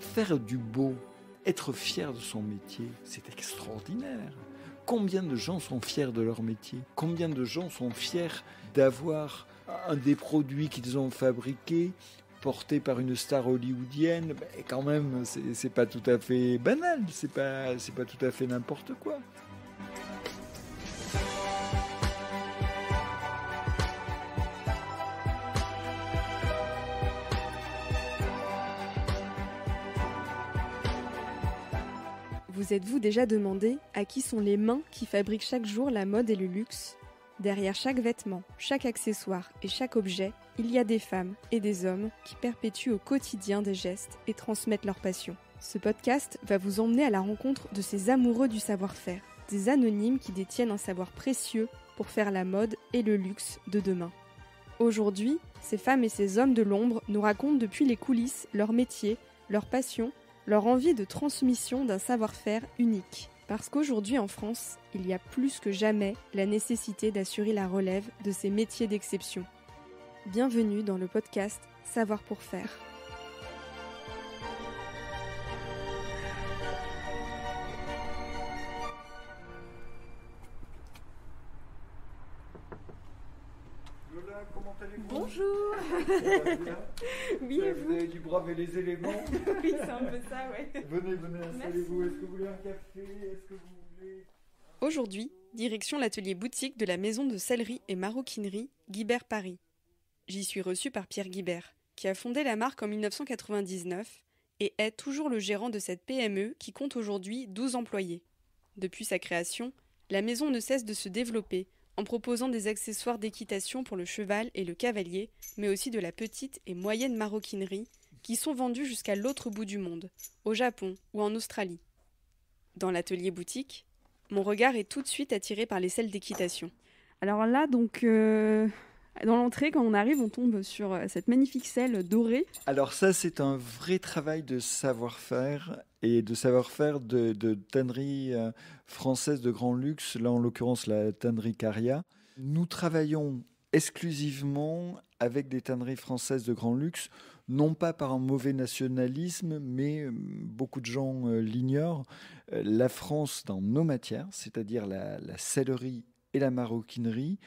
Faire du beau, être fier de son métier, c'est extraordinaire. Combien de gens sont fiers de leur métier Combien de gens sont fiers d'avoir un des produits qu'ils ont fabriqués porté par une star hollywoodienne ben, Quand même, c'est pas tout à fait banal, c'est pas, pas tout à fait n'importe quoi. Vous êtes-vous déjà demandé à qui sont les mains qui fabriquent chaque jour la mode et le luxe Derrière chaque vêtement, chaque accessoire et chaque objet, il y a des femmes et des hommes qui perpétuent au quotidien des gestes et transmettent leur passion. Ce podcast va vous emmener à la rencontre de ces amoureux du savoir-faire, des anonymes qui détiennent un savoir précieux pour faire la mode et le luxe de demain. Aujourd'hui, ces femmes et ces hommes de l'ombre nous racontent depuis les coulisses leur métier, leur passion leur envie de transmission d'un savoir-faire unique. Parce qu'aujourd'hui en France, il y a plus que jamais la nécessité d'assurer la relève de ces métiers d'exception. Bienvenue dans le podcast Savoir pour faire. les éléments. oui, un peu ça, Venez, venez, installez-vous. Est-ce que vous voulez un café Est-ce que vous voulez... Aujourd'hui, direction l'atelier boutique de la maison de sellerie et maroquinerie Guibert Paris. J'y suis reçu par Pierre Guibert, qui a fondé la marque en 1999 et est toujours le gérant de cette PME qui compte aujourd'hui 12 employés. Depuis sa création, la maison ne cesse de se développer en proposant des accessoires d'équitation pour le cheval et le cavalier, mais aussi de la petite et moyenne maroquinerie, qui sont vendus jusqu'à l'autre bout du monde, au Japon ou en Australie. Dans l'atelier boutique, mon regard est tout de suite attiré par les selles d'équitation. Alors là, donc, euh, dans l'entrée, quand on arrive, on tombe sur euh, cette magnifique selle dorée. Alors ça, c'est un vrai travail de savoir-faire et de savoir-faire de, de tannerie euh, française de grand luxe, là en l'occurrence la tannerie Caria. Nous travaillons exclusivement avec des tanneries françaises de grand luxe, non pas par un mauvais nationalisme, mais euh, beaucoup de gens euh, l'ignorent. Euh, la France, dans nos matières, c'est-à-dire la, la sellerie et la maroquinerie,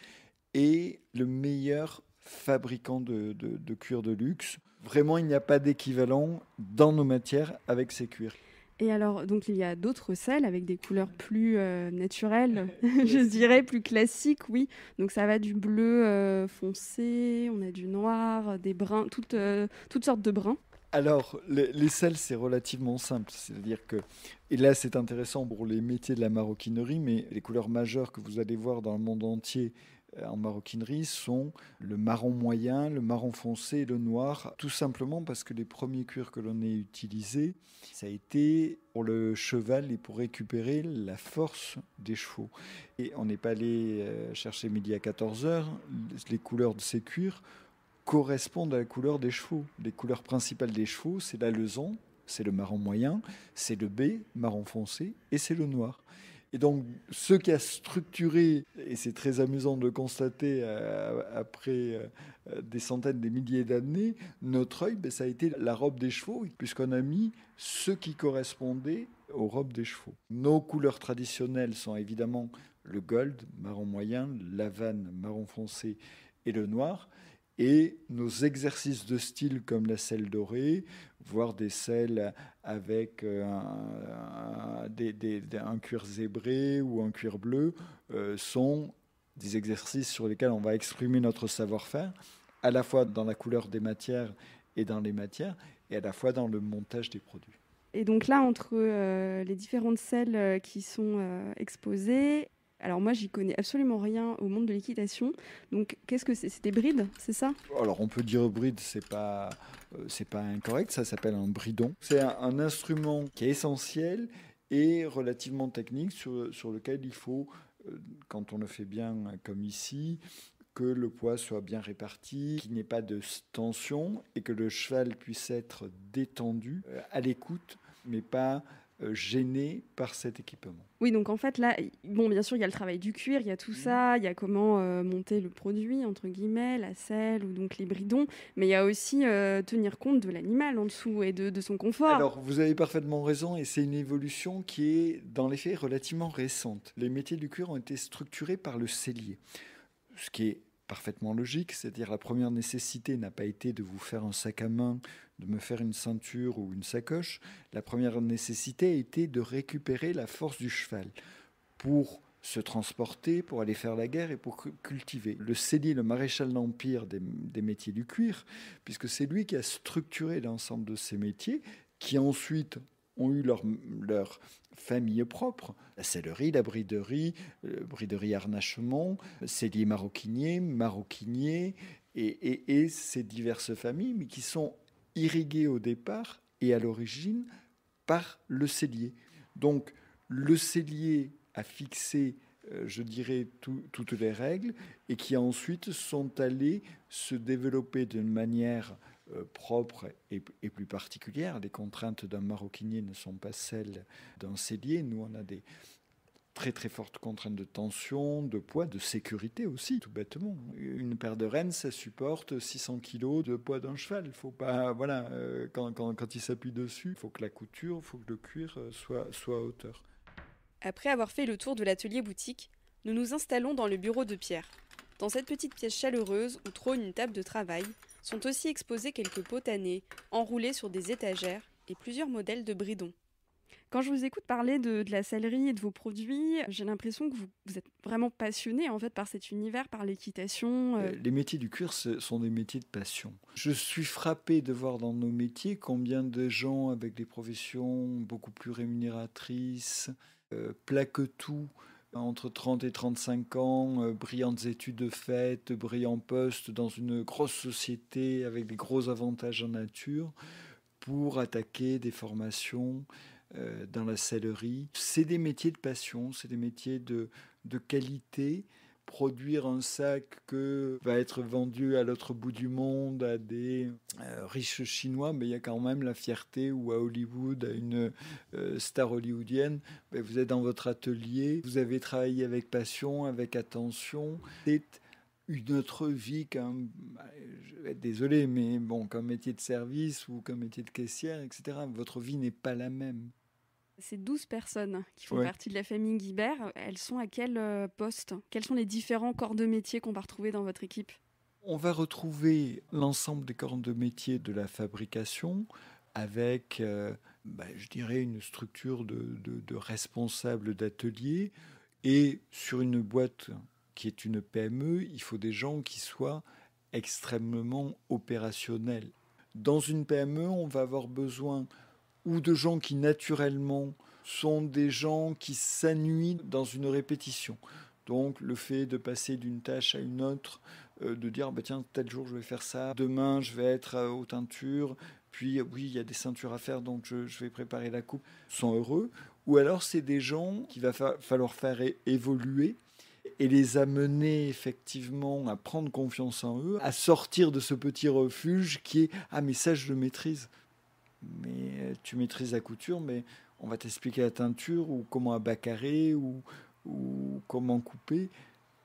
est le meilleur fabricant de, de cuir de luxe. Vraiment, il n'y a pas d'équivalent dans nos matières avec ces cuirs. Et alors, donc il y a d'autres selles avec des couleurs plus euh, naturelles, je dirais, plus classiques, oui. Donc ça va du bleu euh, foncé, on a du noir, des bruns, toutes, euh, toutes sortes de bruns. Alors, les, sels, selles, c'est relativement simple. C'est-à-dire que, et là c'est intéressant pour les métiers de la maroquinerie, mais les couleurs majeures que vous allez voir dans le monde entier, euh, en maroquinerie sont le marron moyen, le marron foncé et le noir, tout simplement parce que les premiers cuirs que l'on ait utilisés, ça a été pour le cheval et pour récupérer la force des chevaux. Et on n'est pas allé euh, chercher midi à 14h, les couleurs de ces cuirs correspondent à la couleur des chevaux. Les couleurs principales des chevaux, c'est la leçon, c'est le marron moyen, c'est le B, marron foncé, et c'est le noir. Et donc, ce qui a structuré, et c'est très amusant de constater euh, après euh, des centaines, des milliers d'années, notre œil, ben, ça a été la robe des chevaux, puisqu'on a mis ce qui correspondait aux robes des chevaux. Nos couleurs traditionnelles sont évidemment le gold, marron moyen, l'avane, marron foncé et le noir et nos exercices de style comme la selle dorée, voire des selles avec euh, un, cuir zébré ou un cuir bleu, euh, sont des exercices sur lesquels on va exprimer notre savoir-faire, à la fois dans la couleur des matières et dans les matières, et à la fois dans le montage des produits. Et donc là, entre euh, les différentes selles qui sont exposées, alors moi, j'y connais absolument rien au monde de l'équitation. Donc, qu'est-ce que c'est C'est des brides, c'est ça Alors on peut dire bride, c'est pas euh, c'est pas incorrect. Ça s'appelle un bridon. C'est un, instrument qui est essentiel et relativement technique sur, lequel il faut, euh, quand on le fait bien comme ici, que le poids soit bien réparti, qu'il n'y ait pas de tension et que le cheval puisse être détendu, euh, à l'écoute, mais pas euh, gêné par cet équipement. Oui, donc en fait, là, bon, bien sûr, il y a le travail du cuir, il y a tout mmh. ça, il y a comment euh, monter le produit, entre guillemets, la selle ou donc les bridons, mais il y a aussi euh, tenir compte de l'animal en dessous et de, son confort. Alors, vous avez parfaitement raison, et c'est une évolution qui est, dans les faits, relativement récente. Les métiers du cuir ont été structurés par le cellier, ce qui est parfaitement logique, c'est-à-dire la première nécessité n'a pas été de vous faire un sac à main, de me faire une ceinture ou une sacoche, la première nécessité a été de récupérer la force du cheval pour se transporter, pour aller faire la guerre et pour cultiver. Le Célier, le maréchal d'empire des, des métiers du cuir, puisque c'est lui qui a structuré l'ensemble de ces métiers, qui ensuite ont eu leur, famille propre. La sellerie, la briderie, la euh, briderie Arnachemont, cellier maroquinier, maroquinier, et, ces diverses familles, mais qui sont irriguées au départ et à l'origine par le cellier. Donc le cellier a fixé, euh, je dirais, toutes les règles et qui ensuite sont allées se développer d'une manière euh, propres et, plus particulières. Les contraintes d'un maroquinier ne sont pas celles d'un cellier. Nous, on a des très très fortes contraintes de tension, de poids, de sécurité aussi, tout bêtement. Une paire de rennes, ça supporte 600 kg de poids d'un cheval. Faut pas, voilà, euh, quand, il s'appuie dessus, il faut que la couture, il faut que le cuir euh, soit, soit à hauteur. Après avoir fait le tour de l'atelier boutique, nous nous installons dans le bureau de Pierre. Dans cette petite pièce chaleureuse où trône une table de travail, sont aussi exposés quelques potanées, enroulés sur des étagères, et plusieurs modèles de bridons. Quand je vous écoute parler de, la salerie et de vos produits, j'ai l'impression que vous, êtes vraiment passionné en fait par cet univers, par l'équitation. Euh. Euh, les métiers du cuir sont des métiers de passion. Je suis frappé de voir dans nos métiers combien de gens avec des professions beaucoup plus rémunératrices, euh, plaquent tout, entre 30 et 35 ans, euh, brillantes études de faites, brillants postes dans une grosse société avec des gros avantages en nature pour attaquer des formations euh, dans la sellerie. C'est des métiers de passion, c'est des métiers de qualité produire un sac que va être vendu à l'autre bout du monde à des euh, riches chinois, mais il y a quand même la fierté ou à Hollywood, à une euh, star hollywoodienne, ben, vous êtes dans votre atelier, vous avez travaillé avec passion, avec attention. C'est une autre vie qu'un. désolé, mais bon, qu'un métier de service ou qu'un métier de caissière, etc. Votre vie n'est pas la même. Ces 12 personnes qui font partie de la famille Guibert, elles sont à quel euh, poste Quels sont les différents corps de métier qu'on va retrouver dans votre équipe On va retrouver l'ensemble des corps de métier de la fabrication avec, euh, bah, je dirais, une structure de, de responsables d'atelier. Et sur une boîte qui est une PME, il faut des gens qui soient extrêmement opérationnels. Dans une PME, on va avoir besoin ou de gens qui naturellement sont des gens qui s'ennuient dans une répétition. Donc le fait de passer d'une tâche à une autre, euh, de dire bah, tiens tel jour je vais faire ça, demain je vais être euh, aux teintures, puis oui il y a des ceintures à faire donc je, vais préparer la coupe, sont heureux. Ou alors c'est des gens qu'il va falloir faire évoluer et les amener effectivement à prendre confiance en eux, à sortir de ce petit refuge qui est ah mais ça je le maîtrise, mais euh, tu maîtrises la couture, mais on va t'expliquer la teinture ou comment abacarrer ou, ou comment couper.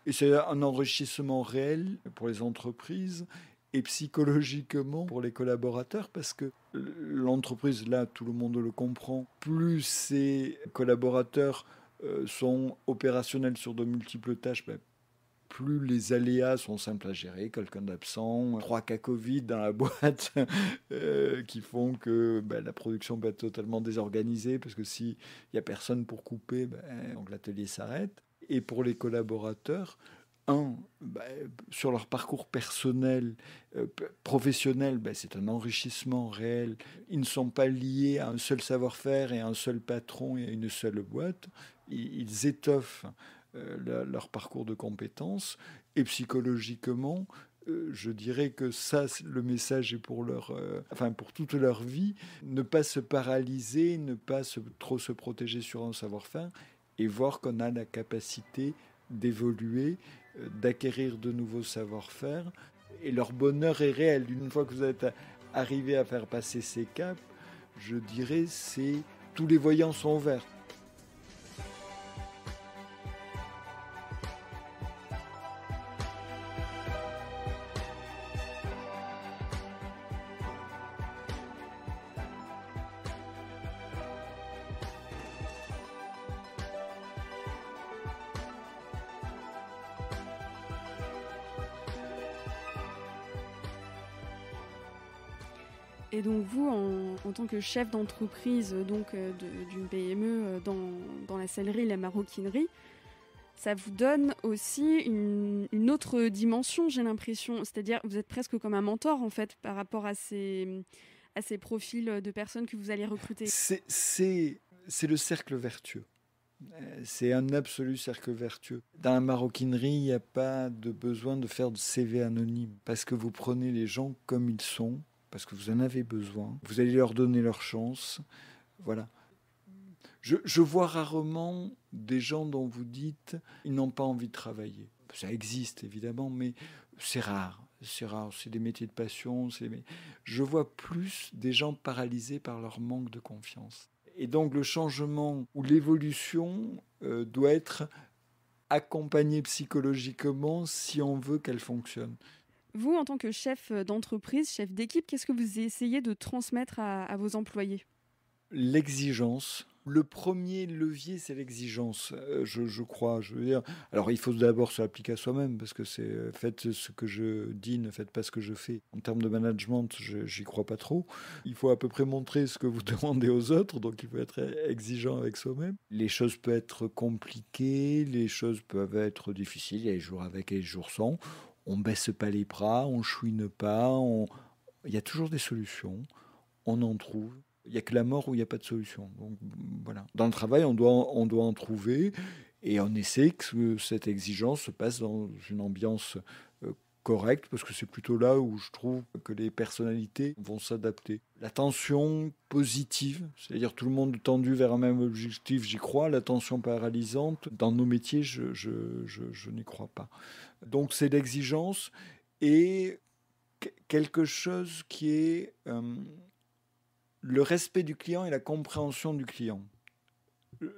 Et c'est un enrichissement réel pour les entreprises et psychologiquement pour les collaborateurs parce que l'entreprise, là, tout le monde le comprend, plus ses collaborateurs euh, sont opérationnels sur de multiples tâches, ben, plus les aléas sont simples à gérer, quelqu'un d'absent, trois cas Covid dans la boîte euh, qui font que ben, la production va être totalement désorganisée parce que s'il n'y a personne pour couper, ben, l'atelier s'arrête. Et pour les collaborateurs, un, ben, sur leur parcours personnel, euh, professionnel, c'est un enrichissement réel. Ils ne sont pas liés à un seul savoir-faire et à un seul patron et à une seule boîte. ils étoffent euh, leur parcours de compétences. Et psychologiquement, euh, je dirais que ça, le message est pour leur, euh, enfin pour toute leur vie, ne pas se paralyser, ne pas trop se protéger sur un savoir-faire et voir qu'on a la capacité d'évoluer, d'acquérir de nouveaux savoir-faire. Et leur bonheur est réel. Une fois que vous êtes arrivé à faire passer ces caps, je dirais c'est tous les voyants sont verts. donc vous, en, tant que chef d'entreprise euh, donc euh, d'une PME euh, dans, dans la sellerie, la maroquinerie, ça vous donne aussi une, autre dimension, j'ai l'impression. C'est-à-dire, vous êtes presque comme un mentor, en fait, par rapport à ces, à ces profils de personnes que vous allez recruter. C'est, c'est le cercle vertueux. C'est un absolu cercle vertueux. Dans la maroquinerie, il n'y a pas de besoin de faire de CV anonyme, parce que vous prenez les gens comme ils sont, parce que vous en avez besoin. Vous allez leur donner leur chance. Voilà. Je, vois rarement des gens dont vous dites ils n'ont pas envie de travailler. Ça existe évidemment, mais c'est rare. C'est rare. C'est des métiers de passion. Je vois plus des gens paralysés par leur manque de confiance. Et donc le changement ou l'évolution euh, doit être accompagnée psychologiquement si on veut qu'elle fonctionne. Vous, en tant que chef euh, d'entreprise, chef d'équipe, qu'est-ce que vous essayez de transmettre à, vos employés L'exigence. Le premier levier, c'est l'exigence, euh, je, crois. Je veux dire, alors il faut d'abord se à soi-même parce que c'est euh, faites ce que je dis, ne faites pas ce que je fais. En termes de management, j'y crois pas trop. Il faut à peu près montrer ce que vous demandez aux autres, donc il faut être exigeant avec soi-même. Les choses peuvent être compliquées, les choses peuvent être difficiles. Il y a les jours avec et les jours sans on baisse pas les bras, on chouine pas, on... il y a toujours des solutions, on en trouve. Il n'y a que la mort où il n'y a pas de solution. Donc, voilà. Dans le travail, on doit, on doit en trouver et on essaie que cette exigence se passe dans une ambiance euh, correcte parce que c'est plutôt là où je trouve que les personnalités vont s'adapter. La tension positive, c'est-à-dire tout le monde tendu vers un même objectif, j'y crois. La tension paralysante, dans nos métiers, je, je, je n'y crois pas. Donc c'est l'exigence et quelque chose qui est euh, le respect du client et la compréhension du client.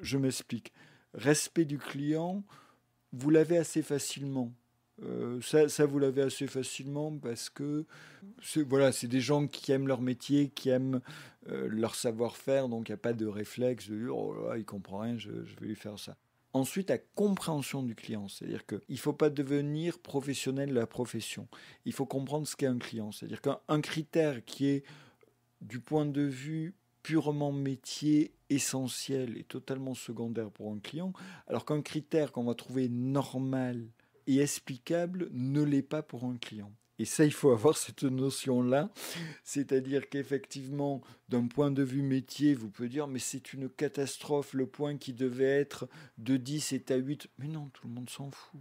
Je m'explique. Respect du client, vous l'avez assez facilement. Euh, ça, vous l'avez assez facilement parce que c'est voilà, c'est des gens qui aiment leur métier, qui aiment euh, leur savoir-faire, donc il n'y a pas de réflexe de oh il comprend rien, je vais lui faire ça. Ensuite, la compréhension du client, c'est-à-dire qu'il ne faut pas devenir professionnel de la profession. Il faut comprendre ce qu'est un client, c'est-à-dire qu'un critère qui est du point de vue purement métier essentiel et totalement secondaire pour un client, alors qu'un critère qu'on va trouver normal et explicable ne l'est pas pour un client. Et ça, il faut avoir cette notion-là. C'est-à-dire qu'effectivement, d'un point de vue métier, vous pouvez dire, mais c'est une catastrophe, le point qui devait être de 10 est à 8. Mais non, tout le monde s'en fout.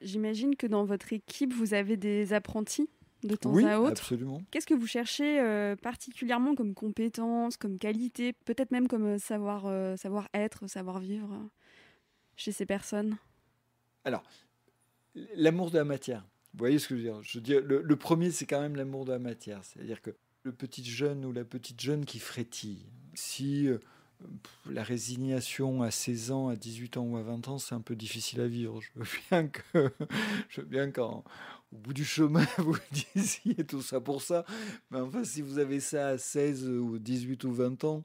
J'imagine que dans votre équipe, vous avez des apprentis de temps à autre. Absolument. Qu'est-ce que vous cherchez euh, particulièrement comme compétence, comme qualité, peut-être même comme euh, savoir, euh, savoir être, savoir vivre chez ces personnes Alors, l'amour de la matière. Vous voyez ce que je veux dire Je veux le, premier, c'est quand même l'amour de la matière. C'est-à-dire que le petit jeune ou la petite jeune qui frétille, si euh, la résignation à 16 ans, à 18 ans ou à 20 ans, c'est un peu difficile à vivre. Je veux bien que, je veux bien qu'au bout du chemin, vous disiez tout ça pour ça. Mais enfin, si vous avez ça à 16 ou 18 ou 20 ans,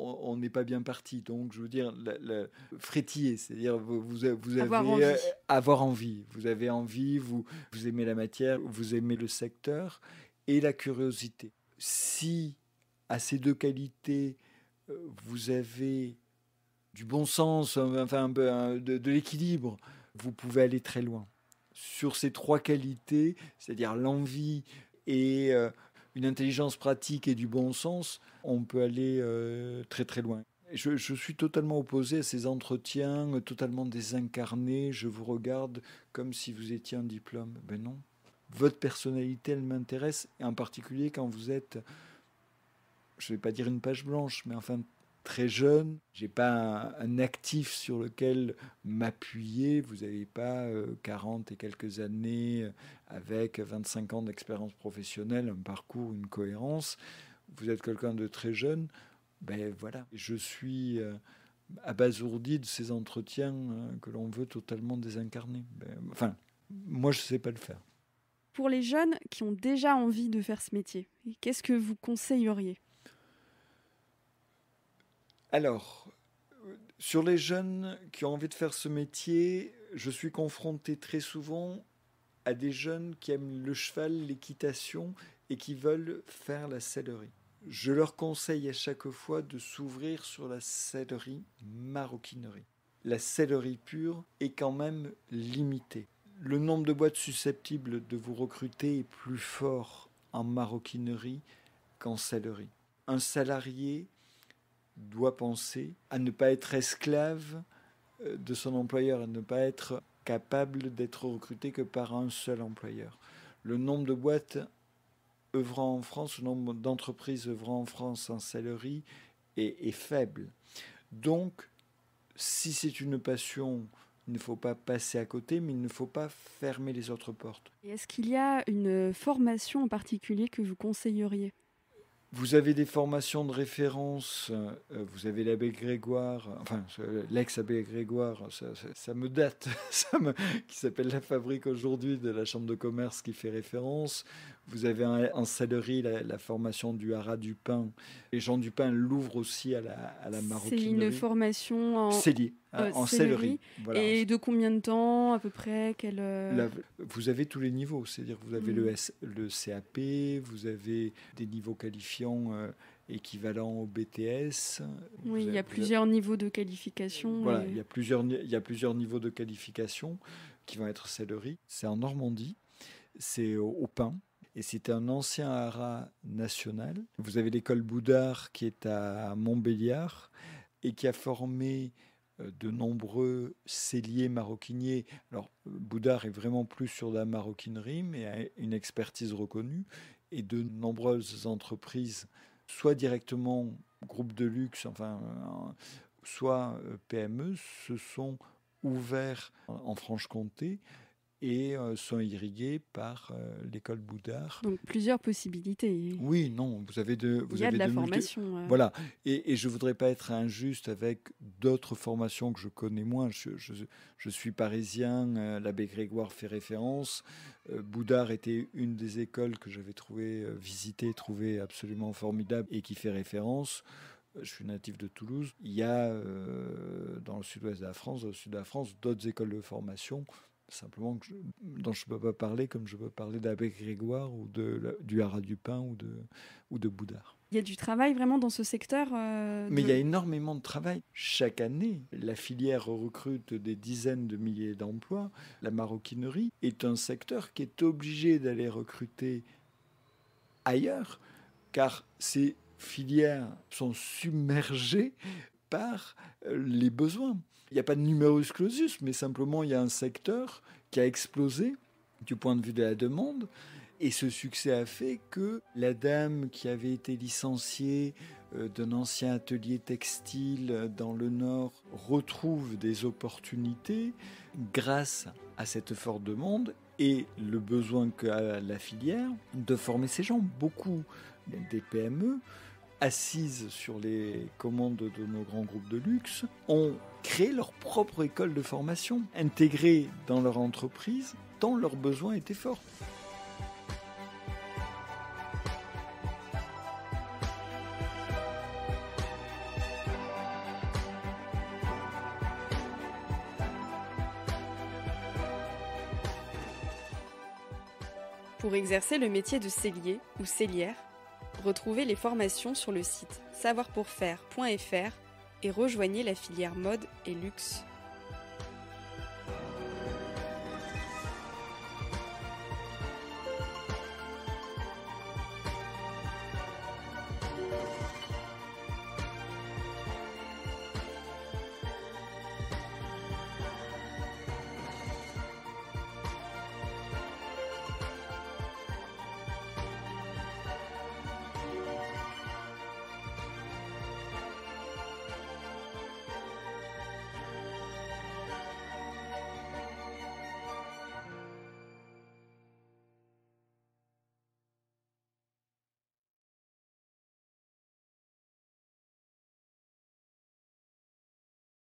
on n'est pas bien parti. Donc, je veux dire, le, frétiller, c'est-à-dire vous, vous, avez euh, avoir envie. Vous avez envie, vous, aimez la matière, vous aimez le secteur et la curiosité. Si à ces deux qualités, euh, vous avez du bon sens, enfin un peu, de, l'équilibre, vous pouvez aller très loin. Sur ces trois qualités, c'est-à-dire l'envie et euh, une intelligence pratique et du bon sens, on peut aller euh, très très loin. Je, je, suis totalement opposé à ces entretiens euh, totalement désincarnés. Je vous regarde comme si vous étiez un diplôme. Ben non. Votre personnalité, elle m'intéresse, et en particulier quand vous êtes, je ne vais pas dire une page blanche, mais enfin très jeune, j'ai pas un, actif sur lequel m'appuyer, vous n'avez pas 40 euh, et quelques années euh, avec 25 ans d'expérience professionnelle, un parcours, une cohérence, vous êtes quelqu'un de très jeune, ben voilà, je suis euh, abasourdi de ces entretiens que l'on veut totalement désincarner. Ben, enfin, moi je ne sais pas le faire. Pour les jeunes qui ont déjà envie de faire ce métier, qu'est-ce que vous conseilleriez alors, sur les jeunes qui ont envie de faire ce métier, je suis confronté très souvent à des jeunes qui aiment le cheval, l'équitation et qui veulent faire la sellerie. Je leur conseille à chaque fois de s'ouvrir sur la sellerie maroquinerie. La sellerie pure est quand même limitée. Le nombre de boîtes susceptibles de vous recruter est plus fort en maroquinerie qu'en sellerie. Un salarié doit penser à ne pas être esclave euh, de son employeur, à ne pas être capable d'être recruté que par un seul employeur. Le nombre de boîtes œuvrant en France, le nombre d'entreprises œuvrant en France en salarié est, est faible. Donc, si c'est une passion, il ne faut pas passer à côté, mais il ne faut pas fermer les autres portes. Est-ce qu'il y a une formation en particulier que vous conseilleriez vous avez des formations de référence, euh, vous avez l'abbé Grégoire, enfin l'ex-abbé Grégoire, ça, me date, qui s'appelle La Fabrique aujourd'hui de la Chambre de commerce qui fait référence. Vous avez en céleri la, formation du haras du pain. Et Jean Dupin l'ouvre aussi à la, à la maroquinerie. C'est une formation en... Célie. Hein, euh, en Et de combien de temps à peu près euh, Vous avez tous les niveaux, c'est-à-dire vous avez le, mhm. S, le CAP, vous avez des niveaux qualifiants euh, équivalents au BTS. Oui, il y a plusieurs niveaux de qualification. Voilà, il, y a plusieurs, il y a plusieurs niveaux de qualification qui vont être céleri. C'est en Normandie, c'est au pain et c'était un ancien hara national. Vous avez l'école Boudard qui est à Montbéliard et qui a formé euh, de nombreux celliers maroquiniers. Alors, Boudard est vraiment plus sur la maroquinerie, mais a une expertise reconnue. Et de nombreuses entreprises, soit directement groupes de luxe, enfin, euh, soit euh, PME, se sont ouverts en Franche-Comté et euh, sont irrigués par euh, l'école Boudard. Donc plusieurs possibilités. Oui, non, vous avez de, vous Il y a de la formation. Euh. Voilà, et, je ne voudrais pas être injuste avec d'autres formations que je connais moins. Je, suis parisien, l'abbé Grégoire fait référence. Boudard était une des écoles que j'avais trouvé visitée, trouvée absolument formidable et qui fait référence je suis natif de Toulouse. Il y a dans le sud-ouest de la France, au sud de la France, d'autres écoles de formation Simplement que je, dont je ne peux pas parler comme je peux parler d'Abbé Grégoire ou de, du Haras du ou de, ou de Boudard. Il y a du travail vraiment dans ce secteur. Euh, Mais il y a énormément de travail. Chaque année, la filière recrute des dizaines de milliers d'emplois. La maroquinerie est un secteur qui est obligé d'aller recruter ailleurs, car ces filières sont submergées par euh, les besoins il n'y a pas de numerus clausus, mais simplement il y a un secteur qui a explosé du point de vue de la demande. Et ce succès a fait que la dame qui avait été licenciée euh, d'un ancien atelier textile euh, dans le Nord retrouve des opportunités grâce à cette forte demande et le besoin qu'a la filière de former ces gens. Beaucoup des PME assises sur les commandes de nos grands groupes de luxe, ont créé leur propre école de formation, intégrée dans leur entreprise, tant leurs besoins étaient forts. Pour exercer le métier de cellier ou cellière, Retrouvez les formations sur le site savoirpourfaire.fr et rejoignez la filière mode et luxe.